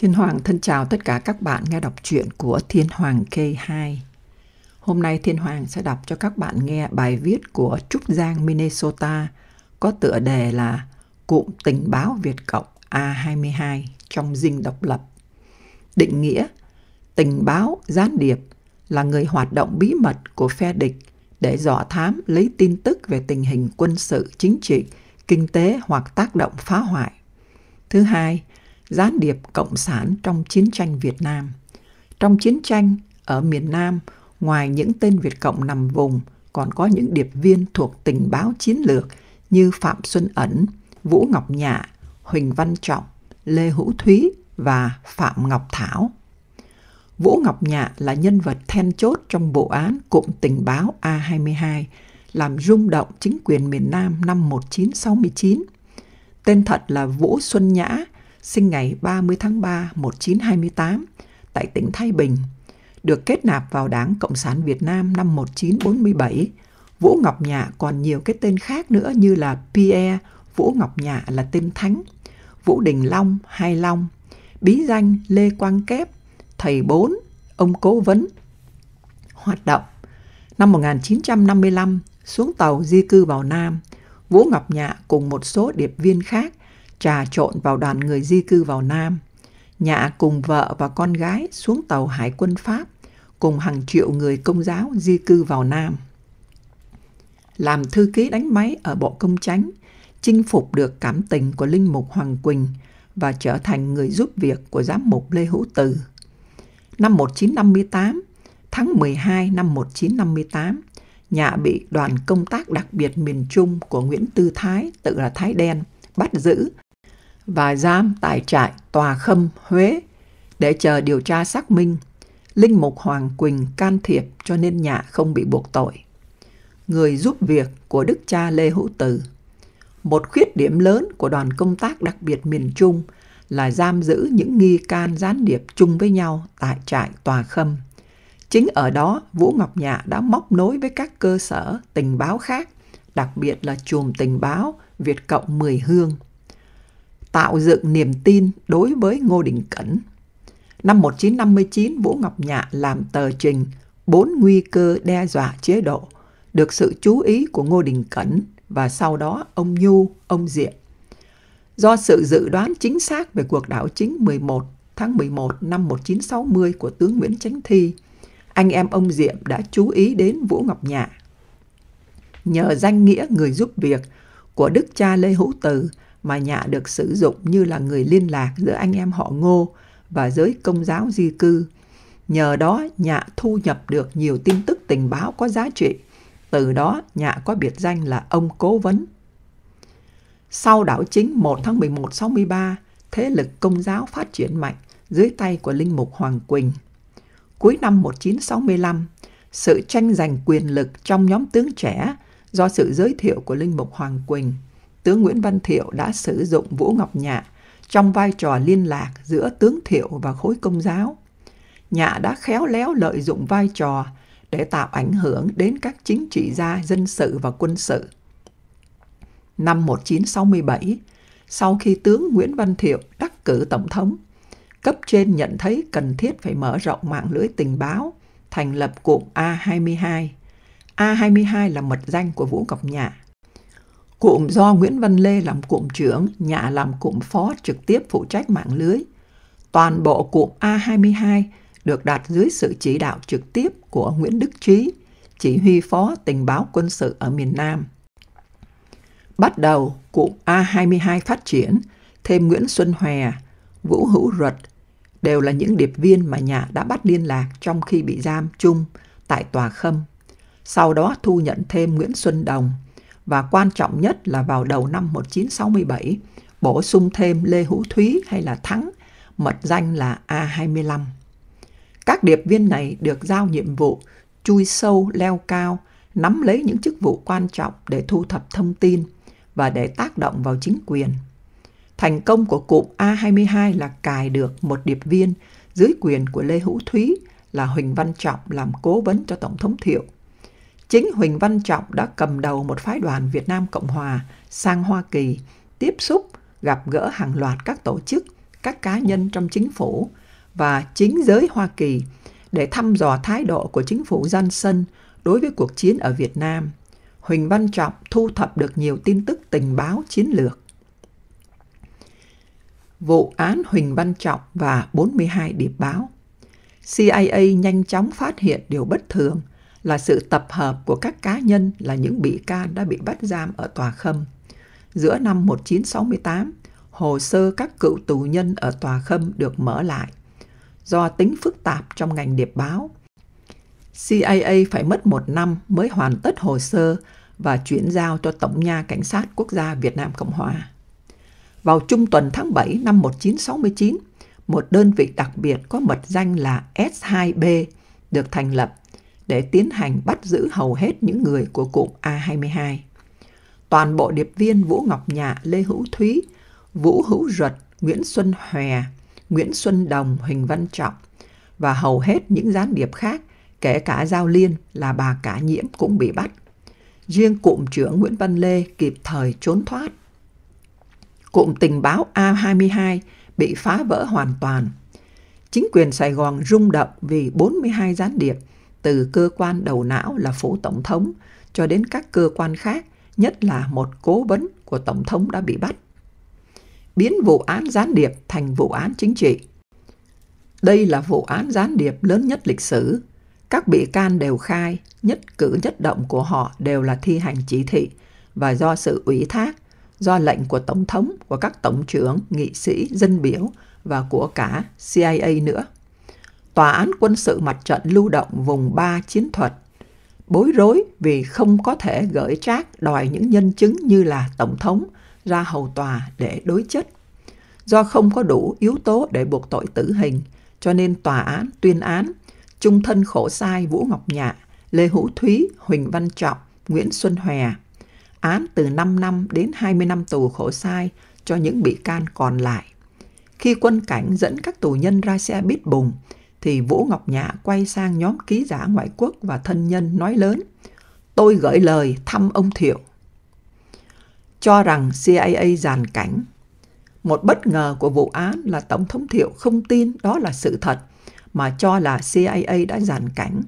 Thiên Hoàng thân chào tất cả các bạn nghe đọc truyện của Thiên Hoàng K2. Hôm nay Thiên Hoàng sẽ đọc cho các bạn nghe bài viết của Trúc Giang Minnesota có tựa đề là Cụm tình báo Việt Cộng A22 trong dinh độc lập. Định nghĩa Tình báo gián điệp là người hoạt động bí mật của phe địch để dò thám lấy tin tức về tình hình quân sự, chính trị, kinh tế hoặc tác động phá hoại. Thứ hai, gián điệp cộng sản trong chiến tranh Việt Nam. Trong chiến tranh ở miền Nam, ngoài những tên Việt Cộng nằm vùng, còn có những điệp viên thuộc tình báo chiến lược như Phạm Xuân Ẩn, Vũ Ngọc Nhạ, Huỳnh Văn Trọng, Lê Hữu Thúy và Phạm Ngọc Thảo. Vũ Ngọc Nhạ là nhân vật then chốt trong bộ án cụm tình báo A22, làm rung động chính quyền miền Nam năm 1969. Tên thật là Vũ Xuân Nhã, sinh ngày 30 tháng 3 1928 tại tỉnh Thái Bình, được kết nạp vào Đảng Cộng sản Việt Nam năm 1947. Vũ Ngọc Nhạ còn nhiều cái tên khác nữa như là Pierre, Vũ Ngọc Nhạ là tên thánh, Vũ Đình Long, Hai Long, bí danh Lê Quang Kép, thầy Bốn, ông cố vấn. Hoạt động Năm 1955, xuống tàu di cư vào Nam, Vũ Ngọc Nhạ cùng một số điệp viên khác trà trộn vào đoàn người di cư vào Nam. Nhạ cùng vợ và con gái xuống tàu Hải quân Pháp cùng hàng triệu người công giáo di cư vào Nam. Làm thư ký đánh máy ở Bộ Công Chánh, chinh phục được cảm tình của Linh Mục Hoàng Quỳnh và trở thành người giúp việc của Giám mục Lê Hữu Từ. Năm 1958, tháng 12 năm 1958, Nhạ bị đoàn công tác đặc biệt miền Trung của Nguyễn Tư Thái, tự là Thái Đen, bắt giữ và giam tại trại Tòa Khâm, Huế để chờ điều tra xác minh. Linh Mục Hoàng Quỳnh can thiệp cho nên Nhã không bị buộc tội. Người giúp việc của Đức cha Lê Hữu Từ Một khuyết điểm lớn của đoàn công tác đặc biệt miền Trung là giam giữ những nghi can gián điệp chung với nhau tại trại Tòa Khâm. Chính ở đó, Vũ Ngọc Nhạ đã móc nối với các cơ sở tình báo khác, đặc biệt là chùm tình báo Việt Cộng Mười Hương tạo dựng niềm tin đối với Ngô Đình Cẩn. Năm 1959, Vũ Ngọc Nhạ làm tờ trình Bốn nguy cơ đe dọa chế độ, được sự chú ý của Ngô Đình Cẩn và sau đó ông Nhu, ông Diệm. Do sự dự đoán chính xác về cuộc đảo chính 11 tháng 11 năm 1960 của tướng Nguyễn Chánh Thi, anh em ông Diệm đã chú ý đến Vũ Ngọc Nhạ. Nhờ danh nghĩa người giúp việc của đức cha Lê Hữu Từ mà nhạ được sử dụng như là người liên lạc giữa anh em họ ngô và giới công giáo di cư. Nhờ đó, nhạ thu nhập được nhiều tin tức tình báo có giá trị. Từ đó, nhạ có biệt danh là ông cố vấn. Sau đảo chính 1 tháng 11 63, thế lực công giáo phát triển mạnh dưới tay của Linh Mục Hoàng Quỳnh. Cuối năm 1965, sự tranh giành quyền lực trong nhóm tướng trẻ do sự giới thiệu của Linh Mục Hoàng Quỳnh – tướng Nguyễn Văn Thiệu đã sử dụng Vũ Ngọc Nhạ trong vai trò liên lạc giữa tướng Thiệu và khối công giáo. Nhạ đã khéo léo lợi dụng vai trò để tạo ảnh hưởng đến các chính trị gia dân sự và quân sự. Năm 1967, sau khi tướng Nguyễn Văn Thiệu đắc cử tổng thống, cấp trên nhận thấy cần thiết phải mở rộng mạng lưới tình báo, thành lập cụm A22. A22 là mật danh của Vũ Ngọc Nhạ. Cụm do Nguyễn Văn Lê làm cụm trưởng, Nhạ làm cụm phó trực tiếp phụ trách mạng lưới. Toàn bộ cụm A22 được đặt dưới sự chỉ đạo trực tiếp của Nguyễn Đức Trí, chỉ huy phó tình báo quân sự ở miền Nam. Bắt đầu, cụm A22 phát triển, thêm Nguyễn Xuân Hòe, Vũ Hữu Ruột, đều là những điệp viên mà nhà đã bắt liên lạc trong khi bị giam chung tại tòa khâm. Sau đó thu nhận thêm Nguyễn Xuân Đồng – và quan trọng nhất là vào đầu năm 1967 bổ sung thêm Lê Hữu Thúy hay là Thắng, mật danh là A25. Các điệp viên này được giao nhiệm vụ chui sâu leo cao, nắm lấy những chức vụ quan trọng để thu thập thông tin và để tác động vào chính quyền. Thành công của cụm A22 là cài được một điệp viên dưới quyền của Lê Hữu Thúy là Huỳnh Văn Trọng làm cố vấn cho Tổng thống Thiệu – chính Huỳnh Văn Trọng đã cầm đầu một phái đoàn Việt Nam Cộng Hòa sang Hoa Kỳ tiếp xúc, gặp gỡ hàng loạt các tổ chức, các cá nhân trong chính phủ và chính giới Hoa Kỳ để thăm dò thái độ của chính phủ dân Johnson đối với cuộc chiến ở Việt Nam. Huỳnh Văn Trọng thu thập được nhiều tin tức tình báo chiến lược. Vụ án Huỳnh Văn Trọng và 42 điệp báo CIA nhanh chóng phát hiện điều bất thường – là sự tập hợp của các cá nhân là những bị can đã bị bắt giam ở tòa Khâm. Giữa năm 1968, hồ sơ các cựu tù nhân ở tòa Khâm được mở lại. Do tính phức tạp trong ngành điệp báo, CIA phải mất một năm mới hoàn tất hồ sơ và chuyển giao cho Tổng nha Cảnh sát Quốc gia Việt Nam Cộng Hòa. Vào trung tuần tháng 7 năm 1969, một đơn vị đặc biệt có mật danh là S2B được thành lập để tiến hành bắt giữ hầu hết những người của cụm A22. Toàn bộ điệp viên Vũ Ngọc Nhạ, Lê Hữu Thúy, Vũ Hữu Duật, Nguyễn Xuân Hòe, Nguyễn Xuân Đồng, Huỳnh Văn Trọng và hầu hết những gián điệp khác, kể cả Giao Liên là bà Cả Nhiễm cũng bị bắt. Riêng cụm trưởng Nguyễn Văn Lê kịp thời trốn thoát. Cụm tình báo A22 bị phá vỡ hoàn toàn. Chính quyền Sài Gòn rung động vì 42 gián điệp – từ cơ quan đầu não là phủ tổng thống cho đến các cơ quan khác, nhất là một cố vấn của tổng thống đã bị bắt. Biến vụ án gián điệp thành vụ án chính trị. Đây là vụ án gián điệp lớn nhất lịch sử. Các bị can đều khai, nhất cử nhất động của họ đều là thi hành chỉ thị và do sự ủy thác, do lệnh của tổng thống, của các tổng trưởng, nghị sĩ, dân biểu và của cả CIA nữa. Tòa án quân sự mặt trận lưu động vùng 3 chiến thuật, bối rối vì không có thể gửi trác đòi những nhân chứng như là Tổng thống ra hầu tòa để đối chất. Do không có đủ yếu tố để buộc tội tử hình, cho nên tòa án tuyên án trung thân khổ sai Vũ Ngọc Nhạ, Lê Hữu Thúy, Huỳnh Văn Trọng, Nguyễn Xuân Hòe. Án từ 5 năm đến 20 năm tù khổ sai cho những bị can còn lại. Khi quân cảnh dẫn các tù nhân ra xe bít bùng, thì Vũ Ngọc Nhã quay sang nhóm ký giả ngoại quốc và thân nhân nói lớn. Tôi gửi lời thăm ông Thiệu. Cho rằng CIA giàn cảnh. Một bất ngờ của vụ án là Tổng thống Thiệu không tin đó là sự thật mà cho là CIA đã giàn cảnh.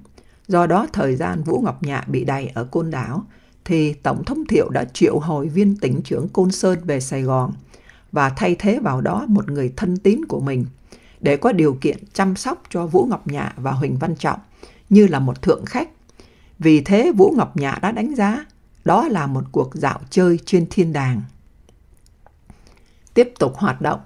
Do đó thời gian Vũ Ngọc Nhạ bị đày ở Côn Đảo thì Tổng thống Thiệu đã triệu hồi viên tỉnh trưởng Côn Sơn về Sài Gòn và thay thế vào đó một người thân tín của mình – để có điều kiện chăm sóc cho Vũ Ngọc Nhạ và Huỳnh Văn Trọng như là một thượng khách. Vì thế Vũ Ngọc Nhạ đã đánh giá đó là một cuộc dạo chơi trên thiên đàng. Tiếp tục hoạt động.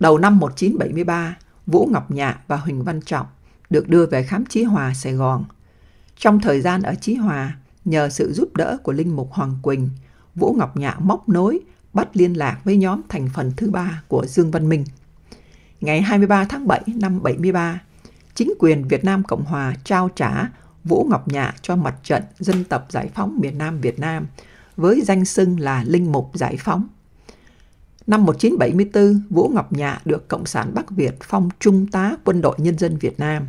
Đầu năm 1973, Vũ Ngọc Nhạ và Huỳnh Văn Trọng được đưa về khám Chí Hòa, Sài Gòn. Trong thời gian ở Chí Hòa, nhờ sự giúp đỡ của Linh Mục Hoàng Quỳnh, Vũ Ngọc Nhạ móc nối, bắt liên lạc với nhóm thành phần thứ ba của Dương Văn Minh – ngày 23 tháng 7 năm 73, chính quyền Việt Nam Cộng Hòa trao trả Vũ Ngọc Nhạ cho mặt trận Dân tộc Giải phóng miền Nam Việt Nam với danh xưng là Linh mục Giải phóng. Năm 1974, Vũ Ngọc Nhạ được Cộng sản Bắc Việt phong Trung tá Quân đội Nhân dân Việt Nam.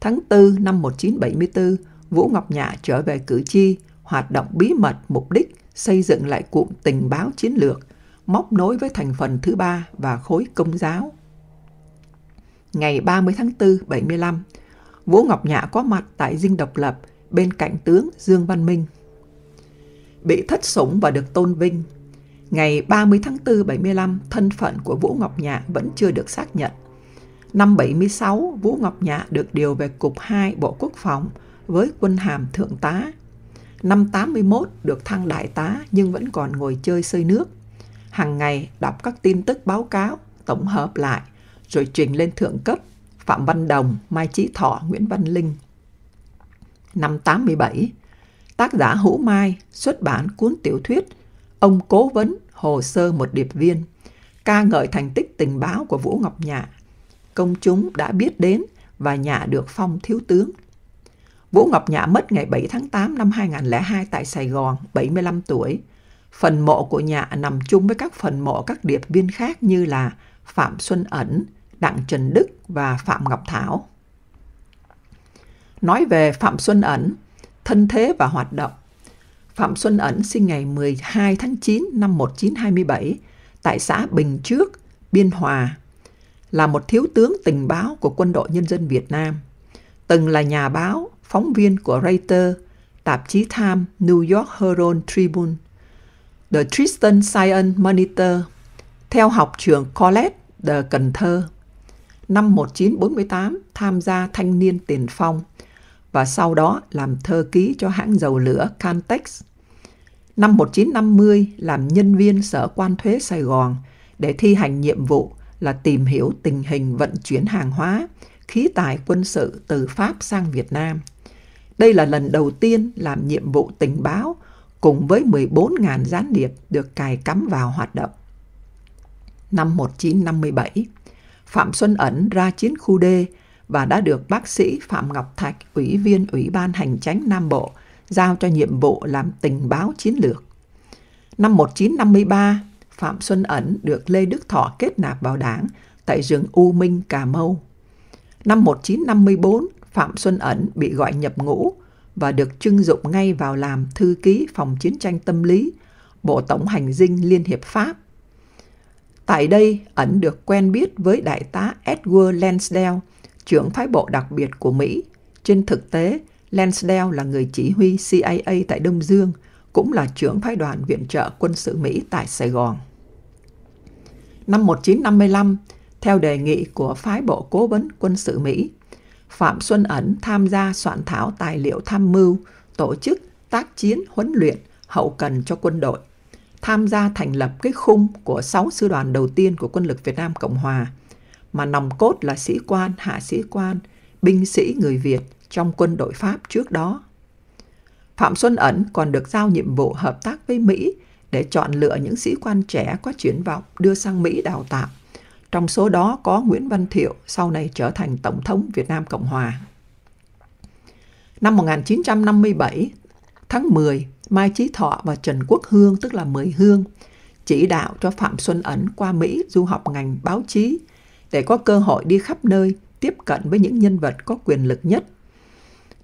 Tháng 4 năm 1974, Vũ Ngọc Nhạ trở về cử tri, hoạt động bí mật mục đích xây dựng lại cụm tình báo chiến lược, móc nối với thành phần thứ ba và khối công giáo ngày 30 tháng 4, 75, Vũ Ngọc Nhã có mặt tại dinh độc lập bên cạnh tướng Dương Văn Minh. Bị thất sủng và được tôn vinh, ngày 30 tháng 4, 75, thân phận của Vũ Ngọc Nhã vẫn chưa được xác nhận. Năm 76, Vũ Ngọc Nhã được điều về Cục 2 Bộ Quốc phòng với quân hàm Thượng tá. Năm 81 được thăng Đại tá nhưng vẫn còn ngồi chơi sơi nước. Hàng ngày đọc các tin tức báo cáo, tổng hợp lại rồi trình lên thượng cấp Phạm Văn Đồng, Mai Chí Thọ, Nguyễn Văn Linh. Năm 87, tác giả Hữu Mai xuất bản cuốn tiểu thuyết Ông Cố Vấn Hồ Sơ Một Điệp Viên, ca ngợi thành tích tình báo của Vũ Ngọc Nhạ. Công chúng đã biết đến và Nhạ được phong thiếu tướng. Vũ Ngọc Nhạ mất ngày 7 tháng 8 năm 2002 tại Sài Gòn, 75 tuổi. Phần mộ của Nhạ nằm chung với các phần mộ các điệp viên khác như là Phạm Xuân Ẩn, Đặng Trần Đức và Phạm Ngọc Thảo. Nói về Phạm Xuân Ẩn, thân thế và hoạt động. Phạm Xuân Ẩn sinh ngày 12 tháng 9 năm 1927 tại xã Bình Trước, Biên Hòa, là một thiếu tướng tình báo của quân đội nhân dân Việt Nam, từng là nhà báo, phóng viên của Reuters, tạp chí Time, New York Herald Tribune, The Tristan Science Monitor, theo học trường College de Cần Thơ năm 1948 tham gia Thanh niên Tiền Phong và sau đó làm thơ ký cho hãng dầu lửa Cantex. Năm 1950 làm nhân viên Sở Quan thuế Sài Gòn để thi hành nhiệm vụ là tìm hiểu tình hình vận chuyển hàng hóa, khí tài quân sự từ Pháp sang Việt Nam. Đây là lần đầu tiên làm nhiệm vụ tình báo cùng với 14.000 gián điệp được cài cắm vào hoạt động. Năm 1957, Phạm Xuân Ẩn ra chiến khu D và đã được bác sĩ Phạm Ngọc Thạch, Ủy viên Ủy ban Hành chánh Nam Bộ, giao cho nhiệm vụ làm tình báo chiến lược. Năm 1953, Phạm Xuân Ẩn được Lê Đức Thọ kết nạp vào đảng tại rừng U Minh, Cà Mau. Năm 1954, Phạm Xuân Ẩn bị gọi nhập ngũ và được trưng dụng ngay vào làm thư ký phòng chiến tranh tâm lý, Bộ Tổng hành dinh Liên Hiệp Pháp Tại đây, ẩn được quen biết với đại tá Edward Lansdale, trưởng phái bộ đặc biệt của Mỹ. Trên thực tế, Lansdale là người chỉ huy CIA tại Đông Dương, cũng là trưởng phái đoàn viện trợ quân sự Mỹ tại Sài Gòn. Năm 1955, theo đề nghị của phái bộ cố vấn quân sự Mỹ, Phạm Xuân Ẩn tham gia soạn thảo tài liệu tham mưu, tổ chức tác chiến huấn luyện hậu cần cho quân đội – tham gia thành lập cái khung của 6 sư đoàn đầu tiên của quân lực Việt Nam Cộng Hòa, mà nòng cốt là sĩ quan, hạ sĩ quan, binh sĩ người Việt trong quân đội Pháp trước đó. Phạm Xuân Ẩn còn được giao nhiệm vụ hợp tác với Mỹ để chọn lựa những sĩ quan trẻ có triển vọng đưa sang Mỹ đào tạo. Trong số đó có Nguyễn Văn Thiệu, sau này trở thành Tổng thống Việt Nam Cộng Hòa. Năm 1957, tháng 10, Mai Chí Thọ và Trần Quốc Hương, tức là Mười Hương, chỉ đạo cho Phạm Xuân Ẩn qua Mỹ du học ngành báo chí để có cơ hội đi khắp nơi tiếp cận với những nhân vật có quyền lực nhất.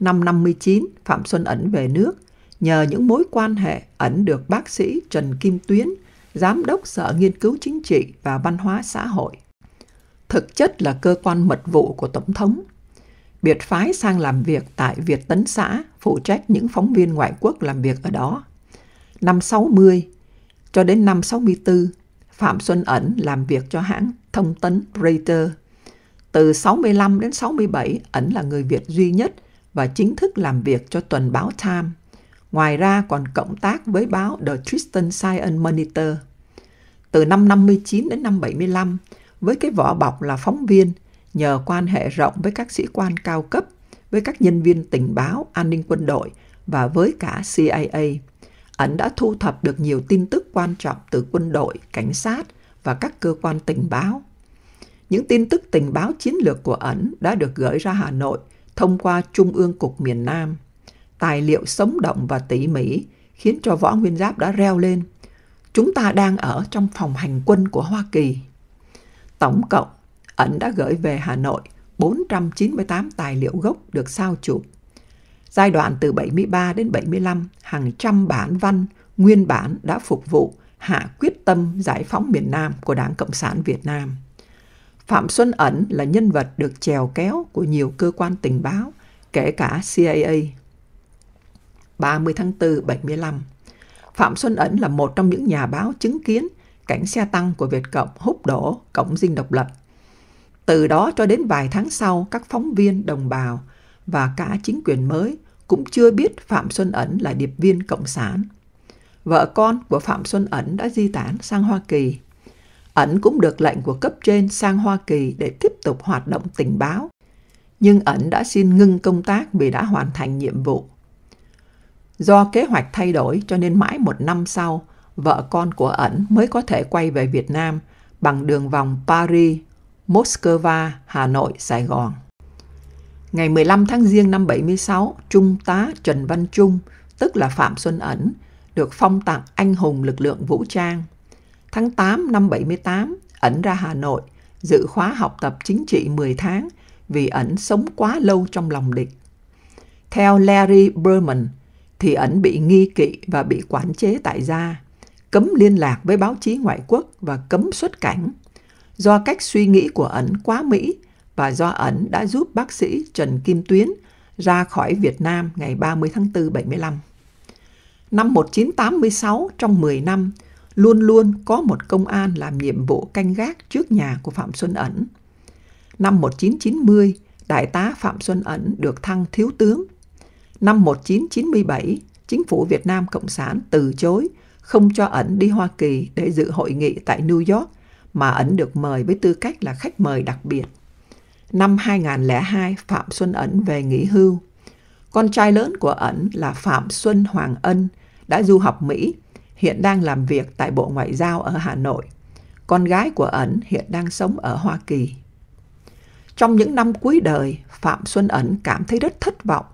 Năm 59, Phạm Xuân Ẩn về nước. Nhờ những mối quan hệ, Ẩn được bác sĩ Trần Kim Tuyến, Giám đốc Sở Nghiên cứu Chính trị và Văn hóa Xã hội. Thực chất là cơ quan mật vụ của Tổng thống, biệt phái sang làm việc tại Việt Tấn xã, phụ trách những phóng viên ngoại quốc làm việc ở đó. Năm 60 cho đến năm 64, Phạm Xuân Ẩn làm việc cho hãng thông tấn Reuters. Từ 65 đến 67, Ẩn là người Việt duy nhất và chính thức làm việc cho tuần báo Time. Ngoài ra còn cộng tác với báo The Tristan Science Monitor. Từ năm 59 đến năm 75, với cái vỏ bọc là phóng viên – nhờ quan hệ rộng với các sĩ quan cao cấp, với các nhân viên tình báo, an ninh quân đội và với cả CIA. Ẩn đã thu thập được nhiều tin tức quan trọng từ quân đội, cảnh sát và các cơ quan tình báo. Những tin tức tình báo chiến lược của Ẩn đã được gửi ra Hà Nội thông qua Trung ương Cục miền Nam. Tài liệu sống động và tỉ mỉ khiến cho Võ Nguyên Giáp đã reo lên. Chúng ta đang ở trong phòng hành quân của Hoa Kỳ. Tổng cộng ẩn đã gửi về Hà Nội 498 tài liệu gốc được sao chụp. Giai đoạn từ 73 đến 75, hàng trăm bản văn, nguyên bản đã phục vụ hạ quyết tâm giải phóng miền Nam của Đảng Cộng sản Việt Nam. Phạm Xuân Ẩn là nhân vật được trèo kéo của nhiều cơ quan tình báo, kể cả CIA. 30 tháng 4, 75 Phạm Xuân Ẩn là một trong những nhà báo chứng kiến cảnh xe tăng của Việt Cộng hút đổ Cổng Dinh Độc Lập từ đó cho đến vài tháng sau, các phóng viên, đồng bào và cả chính quyền mới cũng chưa biết Phạm Xuân Ẩn là điệp viên Cộng sản. Vợ con của Phạm Xuân Ẩn đã di tản sang Hoa Kỳ. Ẩn cũng được lệnh của cấp trên sang Hoa Kỳ để tiếp tục hoạt động tình báo. Nhưng Ẩn đã xin ngưng công tác vì đã hoàn thành nhiệm vụ. Do kế hoạch thay đổi cho nên mãi một năm sau, vợ con của Ẩn mới có thể quay về Việt Nam bằng đường vòng Paris Moscow, Hà Nội, Sài Gòn. Ngày 15 tháng Giêng năm 76, Trung tá Trần Văn Trung, tức là Phạm Xuân Ẩn, được phong tặng Anh hùng lực lượng vũ trang. Tháng 8 năm 78, Ẩn ra Hà Nội, dự khóa học tập chính trị 10 tháng vì Ẩn sống quá lâu trong lòng địch. Theo Larry Berman, thì Ẩn bị nghi kỵ và bị quản chế tại gia, cấm liên lạc với báo chí ngoại quốc và cấm xuất cảnh do cách suy nghĩ của ẩn quá Mỹ và do ẩn đã giúp bác sĩ Trần Kim Tuyến ra khỏi Việt Nam ngày 30 tháng 4 75. Năm 1986, trong 10 năm, luôn luôn có một công an làm nhiệm vụ canh gác trước nhà của Phạm Xuân Ẩn. Năm 1990, Đại tá Phạm Xuân Ẩn được thăng thiếu tướng. Năm 1997, chính phủ Việt Nam Cộng sản từ chối không cho Ẩn đi Hoa Kỳ để dự hội nghị tại New York mà Ẩn được mời với tư cách là khách mời đặc biệt. Năm 2002, Phạm Xuân Ẩn về nghỉ hưu. Con trai lớn của Ẩn là Phạm Xuân Hoàng Ân đã du học Mỹ, hiện đang làm việc tại Bộ Ngoại giao ở Hà Nội. Con gái của Ẩn hiện đang sống ở Hoa Kỳ. Trong những năm cuối đời, Phạm Xuân Ẩn cảm thấy rất thất vọng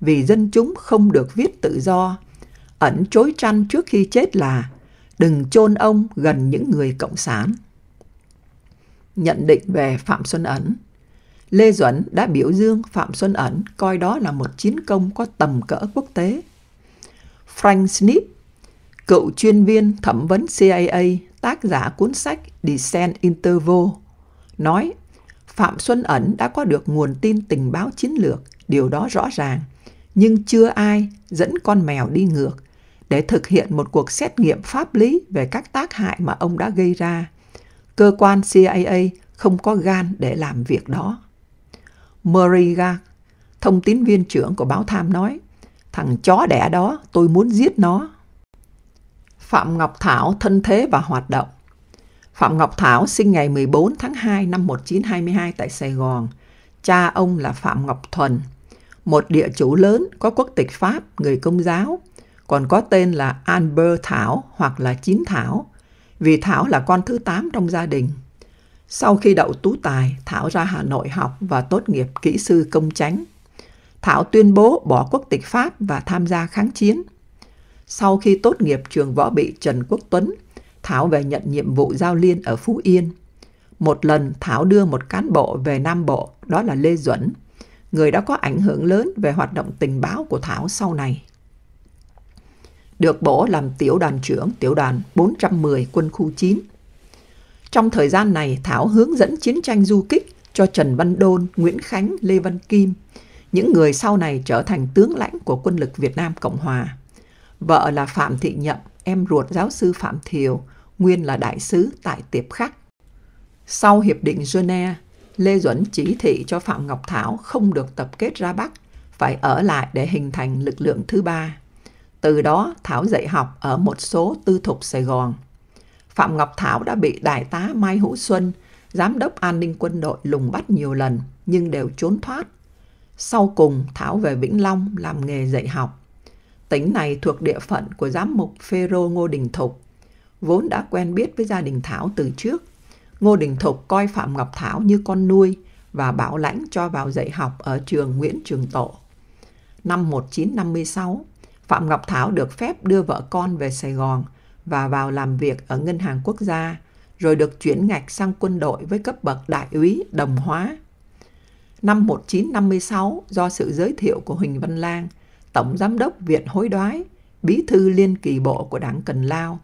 vì dân chúng không được viết tự do. Ẩn chối trăn trước khi chết là đừng chôn ông gần những người cộng sản nhận định về Phạm Xuân Ấn. Lê Duẩn đã biểu dương Phạm Xuân Ẩn coi đó là một chiến công có tầm cỡ quốc tế. Frank Snip, cựu chuyên viên thẩm vấn CIA, tác giả cuốn sách Descent Interval, nói Phạm Xuân Ẩn đã có được nguồn tin tình báo chiến lược, điều đó rõ ràng, nhưng chưa ai dẫn con mèo đi ngược để thực hiện một cuộc xét nghiệm pháp lý về các tác hại mà ông đã gây ra cơ quan CIA không có gan để làm việc đó. Murray Gag, thông tin viên trưởng của báo Tham nói, thằng chó đẻ đó, tôi muốn giết nó. Phạm Ngọc Thảo thân thế và hoạt động Phạm Ngọc Thảo sinh ngày 14 tháng 2 năm 1922 tại Sài Gòn. Cha ông là Phạm Ngọc Thuần, một địa chủ lớn có quốc tịch Pháp, người công giáo, còn có tên là Albert Thảo hoặc là Chín Thảo, vì Thảo là con thứ 8 trong gia đình. Sau khi đậu tú tài, Thảo ra Hà Nội học và tốt nghiệp kỹ sư công chánh. Thảo tuyên bố bỏ quốc tịch Pháp và tham gia kháng chiến. Sau khi tốt nghiệp trường võ bị Trần Quốc Tuấn, Thảo về nhận nhiệm vụ giao liên ở Phú Yên. Một lần Thảo đưa một cán bộ về Nam Bộ, đó là Lê Duẩn. Người đã có ảnh hưởng lớn về hoạt động tình báo của Thảo sau này được bổ làm tiểu đoàn trưởng tiểu đoàn 410 quân khu 9. Trong thời gian này, Thảo hướng dẫn chiến tranh du kích cho Trần Văn Đôn, Nguyễn Khánh, Lê Văn Kim, những người sau này trở thành tướng lãnh của quân lực Việt Nam Cộng Hòa. Vợ là Phạm Thị Nhậm, em ruột giáo sư Phạm Thiều, nguyên là đại sứ tại Tiệp Khắc. Sau Hiệp định Geneva, Lê Duẩn chỉ thị cho Phạm Ngọc Thảo không được tập kết ra Bắc, phải ở lại để hình thành lực lượng thứ ba. Từ đó Thảo dạy học ở một số tư thục Sài Gòn. Phạm Ngọc Thảo đã bị Đại tá Mai Hữu Xuân, Giám đốc an ninh quân đội lùng bắt nhiều lần nhưng đều trốn thoát. Sau cùng Thảo về Vĩnh Long làm nghề dạy học. Tỉnh này thuộc địa phận của giám mục Phêrô Ngô Đình Thục, vốn đã quen biết với gia đình Thảo từ trước. Ngô Đình Thục coi Phạm Ngọc Thảo như con nuôi và bảo lãnh cho vào dạy học ở trường Nguyễn Trường Tộ. Năm 1956, Phạm Ngọc Thảo được phép đưa vợ con về Sài Gòn và vào làm việc ở Ngân hàng Quốc gia, rồi được chuyển ngạch sang quân đội với cấp bậc đại úy đồng hóa. Năm 1956, do sự giới thiệu của Huỳnh Văn Lang, Tổng Giám đốc Viện Hối đoái, Bí thư Liên kỳ bộ của Đảng Cần Lao,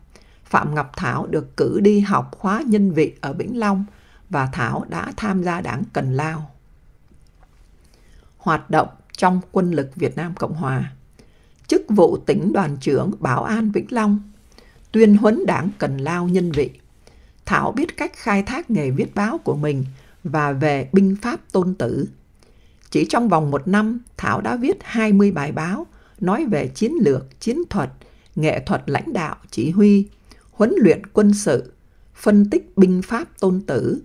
Phạm Ngọc Thảo được cử đi học khóa nhân vị ở Vĩnh Long và Thảo đã tham gia Đảng Cần Lao. Hoạt động trong quân lực Việt Nam Cộng Hòa – chức vụ tỉnh đoàn trưởng Bảo an Vĩnh Long, tuyên huấn đảng cần lao nhân vị. Thảo biết cách khai thác nghề viết báo của mình và về binh pháp tôn tử. Chỉ trong vòng một năm, Thảo đã viết 20 bài báo nói về chiến lược, chiến thuật, nghệ thuật lãnh đạo, chỉ huy, huấn luyện quân sự, phân tích binh pháp tôn tử.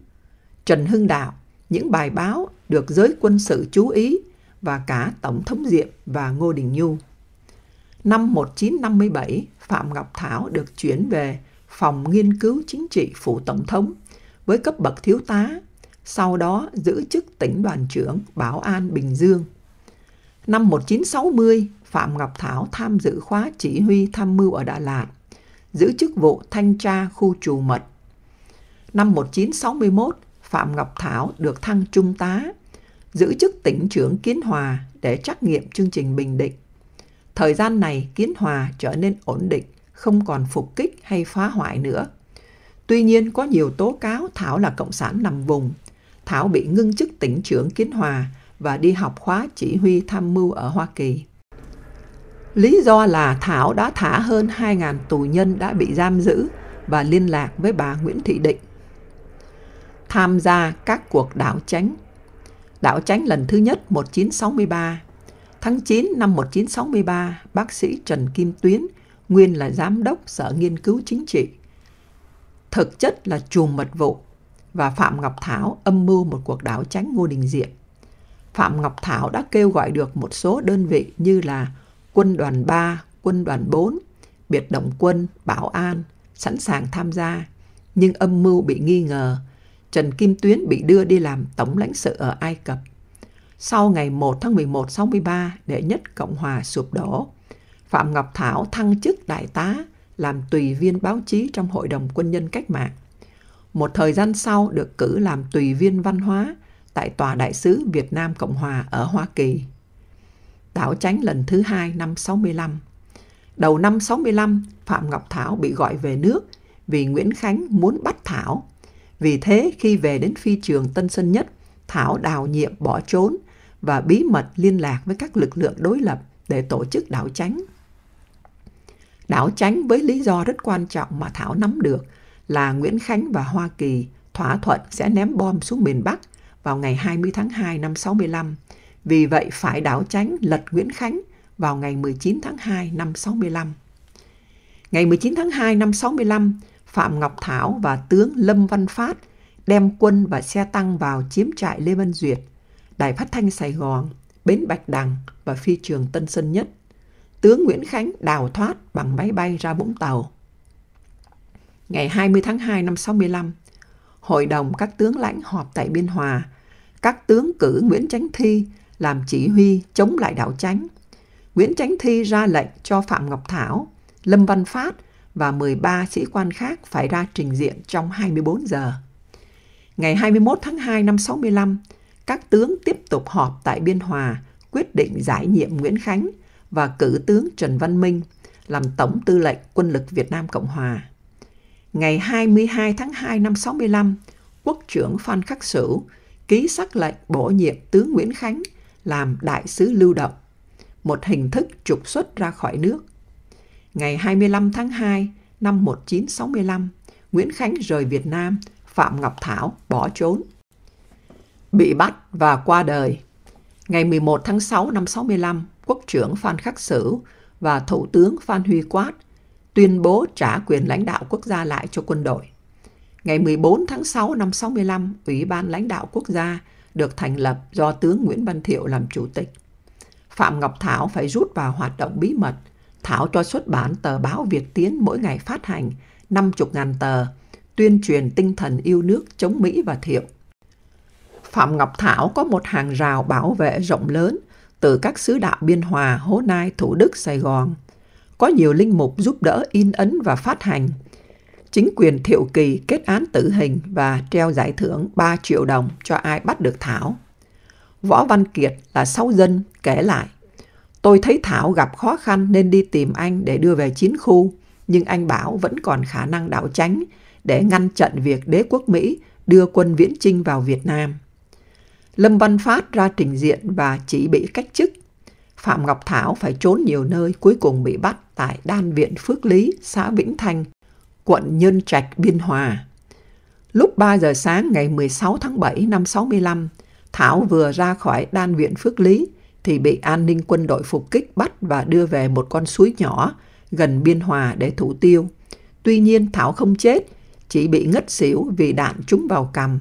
Trần Hưng Đạo, những bài báo được giới quân sự chú ý và cả Tổng thống Diệm và Ngô Đình Nhu. Năm 1957, Phạm Ngọc Thảo được chuyển về Phòng Nghiên cứu Chính trị Phủ Tổng thống với cấp bậc thiếu tá, sau đó giữ chức tỉnh đoàn trưởng Bảo an Bình Dương. Năm 1960, Phạm Ngọc Thảo tham dự khóa chỉ huy tham mưu ở Đà Lạt, giữ chức vụ thanh tra khu trù mật. Năm 1961, Phạm Ngọc Thảo được thăng trung tá, giữ chức tỉnh trưởng Kiến Hòa để trắc nghiệm chương trình Bình Định Thời gian này, Kiến Hòa trở nên ổn định, không còn phục kích hay phá hoại nữa. Tuy nhiên, có nhiều tố cáo Thảo là cộng sản nằm vùng. Thảo bị ngưng chức tỉnh trưởng Kiến Hòa và đi học khóa chỉ huy tham mưu ở Hoa Kỳ. Lý do là Thảo đã thả hơn 2.000 tù nhân đã bị giam giữ và liên lạc với bà Nguyễn Thị Định. Tham gia các cuộc đảo tránh. Đảo tránh lần thứ nhất 1963 Tháng 9 năm 1963, bác sĩ Trần Kim Tuyến, nguyên là giám đốc Sở Nghiên cứu Chính trị, thực chất là chùm mật vụ và Phạm Ngọc Thảo âm mưu một cuộc đảo tránh Ngô Đình Diệm. Phạm Ngọc Thảo đã kêu gọi được một số đơn vị như là quân đoàn 3, quân đoàn 4, biệt động quân, bảo an, sẵn sàng tham gia. Nhưng âm mưu bị nghi ngờ, Trần Kim Tuyến bị đưa đi làm tổng lãnh sự ở Ai Cập sau ngày 1 tháng 11 63 đệ nhất Cộng hòa sụp đổ. Phạm Ngọc Thảo thăng chức đại tá làm tùy viên báo chí trong Hội đồng Quân nhân Cách mạng. Một thời gian sau được cử làm tùy viên văn hóa tại Tòa Đại sứ Việt Nam Cộng Hòa ở Hoa Kỳ. Đảo tránh lần thứ hai năm 65. Đầu năm 65, Phạm Ngọc Thảo bị gọi về nước vì Nguyễn Khánh muốn bắt Thảo. Vì thế, khi về đến phi trường Tân Sơn Nhất, Thảo đào nhiệm bỏ trốn và bí mật liên lạc với các lực lượng đối lập để tổ chức đảo tránh. Đảo tránh với lý do rất quan trọng mà Thảo nắm được là Nguyễn Khánh và Hoa Kỳ thỏa thuận sẽ ném bom xuống miền Bắc vào ngày 20 tháng 2 năm 65. Vì vậy phải đảo tránh lật Nguyễn Khánh vào ngày 19 tháng 2 năm 65. Ngày 19 tháng 2 năm 65, Phạm Ngọc Thảo và tướng Lâm Văn Phát đem quân và xe tăng vào chiếm trại Lê Văn Duyệt Đài Phát thanh Sài Gòn, Bến Bạch Đằng và phi trường Tân Sơn Nhất. Tướng Nguyễn Khánh đào thoát bằng máy bay ra Vũng Tàu. Ngày 20 tháng 2 năm 65, Hội đồng các tướng lãnh họp tại Biên Hòa. Các tướng cử Nguyễn Chánh Thi làm chỉ huy chống lại đảo Chánh. Nguyễn Chánh Thi ra lệnh cho Phạm Ngọc Thảo, Lâm Văn Phát và 13 sĩ quan khác phải ra trình diện trong 24 giờ. Ngày 21 tháng 2 năm 65, các tướng tiếp tục họp tại Biên Hòa, quyết định giải nhiệm Nguyễn Khánh và cử tướng Trần Văn Minh làm Tổng Tư lệnh Quân lực Việt Nam Cộng Hòa. Ngày 22 tháng 2 năm 65, Quốc trưởng Phan Khắc Sửu ký sắc lệnh bổ nhiệm tướng Nguyễn Khánh làm đại sứ lưu động, một hình thức trục xuất ra khỏi nước. Ngày 25 tháng 2 năm 1965, Nguyễn Khánh rời Việt Nam, Phạm Ngọc Thảo bỏ trốn bị bắt và qua đời. Ngày 11 tháng 6 năm 65, Quốc trưởng Phan Khắc Sử và Thủ tướng Phan Huy Quát tuyên bố trả quyền lãnh đạo quốc gia lại cho quân đội. Ngày 14 tháng 6 năm 65, Ủy ban lãnh đạo quốc gia được thành lập do tướng Nguyễn Văn Thiệu làm chủ tịch. Phạm Ngọc Thảo phải rút vào hoạt động bí mật. Thảo cho xuất bản tờ báo Việt Tiến mỗi ngày phát hành 50.000 tờ, tuyên truyền tinh thần yêu nước chống Mỹ và Thiệu. Phạm Ngọc Thảo có một hàng rào bảo vệ rộng lớn từ các xứ đạo Biên Hòa, Hố Nai, Thủ Đức, Sài Gòn. Có nhiều linh mục giúp đỡ in ấn và phát hành. Chính quyền Thiệu Kỳ kết án tử hình và treo giải thưởng 3 triệu đồng cho ai bắt được Thảo. Võ Văn Kiệt là sáu dân kể lại. Tôi thấy Thảo gặp khó khăn nên đi tìm anh để đưa về chiến khu, nhưng anh bảo vẫn còn khả năng đảo tránh để ngăn chặn việc đế quốc Mỹ đưa quân viễn chinh vào Việt Nam. Lâm Văn Phát ra trình diện và chỉ bị cách chức. Phạm Ngọc Thảo phải trốn nhiều nơi, cuối cùng bị bắt tại Đan Viện Phước Lý, xã Vĩnh Thanh, quận Nhân Trạch, Biên Hòa. Lúc 3 giờ sáng ngày 16 tháng 7 năm 65, Thảo vừa ra khỏi Đan Viện Phước Lý thì bị an ninh quân đội phục kích bắt và đưa về một con suối nhỏ gần Biên Hòa để thủ tiêu. Tuy nhiên Thảo không chết, chỉ bị ngất xỉu vì đạn trúng vào cằm.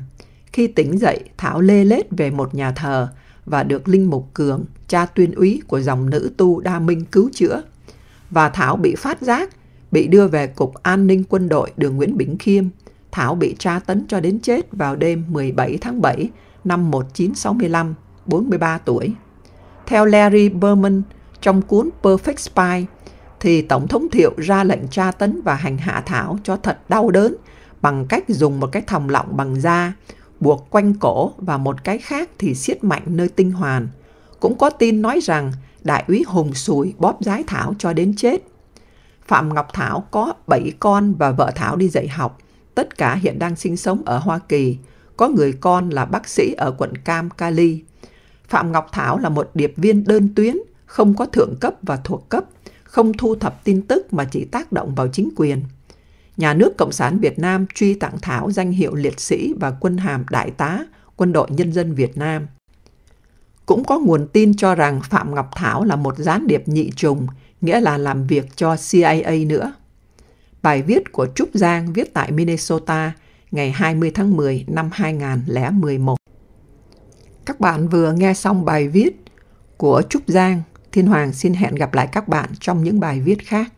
Khi tỉnh dậy, Thảo lê lết về một nhà thờ và được Linh Mục Cường, cha tuyên úy của dòng nữ tu Đa Minh cứu chữa. Và Thảo bị phát giác, bị đưa về Cục An ninh Quân đội đường Nguyễn Bỉnh Khiêm. Thảo bị tra tấn cho đến chết vào đêm 17 tháng 7 năm 1965, 43 tuổi. Theo Larry Berman, trong cuốn Perfect Spy, thì Tổng thống Thiệu ra lệnh tra tấn và hành hạ Thảo cho thật đau đớn bằng cách dùng một cái thòng lọng bằng da, buộc quanh cổ và một cái khác thì siết mạnh nơi tinh hoàn. Cũng có tin nói rằng đại úy Hùng Sùi bóp giái Thảo cho đến chết. Phạm Ngọc Thảo có 7 con và vợ Thảo đi dạy học. Tất cả hiện đang sinh sống ở Hoa Kỳ. Có người con là bác sĩ ở quận Cam, Cali. Phạm Ngọc Thảo là một điệp viên đơn tuyến, không có thượng cấp và thuộc cấp, không thu thập tin tức mà chỉ tác động vào chính quyền nhà nước Cộng sản Việt Nam truy tặng Thảo danh hiệu liệt sĩ và quân hàm đại tá quân đội nhân dân Việt Nam. Cũng có nguồn tin cho rằng Phạm Ngọc Thảo là một gián điệp nhị trùng, nghĩa là làm việc cho CIA nữa. Bài viết của Trúc Giang viết tại Minnesota ngày 20 tháng 10 năm 2011. Các bạn vừa nghe xong bài viết của Trúc Giang. Thiên Hoàng xin hẹn gặp lại các bạn trong những bài viết khác.